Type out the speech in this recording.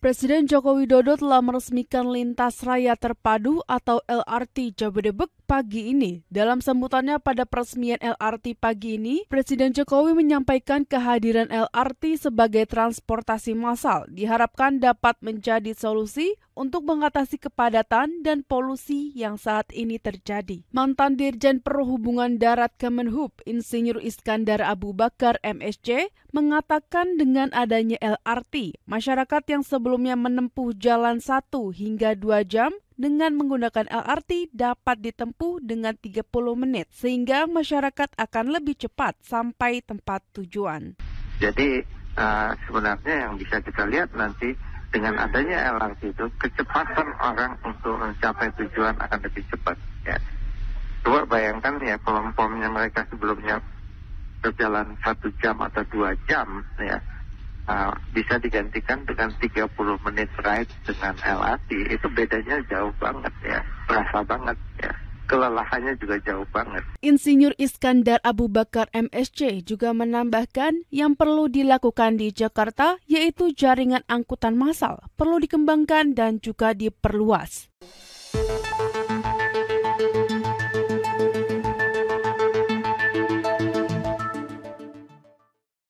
Presiden Joko Widodo telah meresmikan lintas raya terpadu atau LRT Jabodebek pagi ini. Dalam sambutannya pada peresmian LRT pagi ini, Presiden Jokowi menyampaikan kehadiran LRT sebagai transportasi massal diharapkan dapat menjadi solusi untuk mengatasi kepadatan dan polusi yang saat ini terjadi. Mantan Dirjen Perhubungan Darat Kemenhub, Insinyur Iskandar Abu Bakar MSC, mengatakan dengan adanya LRT, masyarakat yang sebelumnya sebelumnya menempuh jalan 1 hingga 2 jam dengan menggunakan LRT dapat ditempuh dengan 30 menit sehingga masyarakat akan lebih cepat sampai tempat tujuan. Jadi uh, sebenarnya yang bisa kita lihat nanti dengan adanya LRT itu kecepatan orang untuk mencapai tujuan akan lebih cepat ya coba bayangkan ya kelompoknya mereka sebelumnya berjalan satu jam atau dua jam ya uh, bisa digantikan dengan 30 menit ride dengan LRT itu bedanya jauh banget ya berasa banget ya kelelahannya juga jauh banget. Insinyur Iskandar Abu Bakar MSC juga menambahkan yang perlu dilakukan di Jakarta yaitu jaringan angkutan massal perlu dikembangkan dan juga diperluas.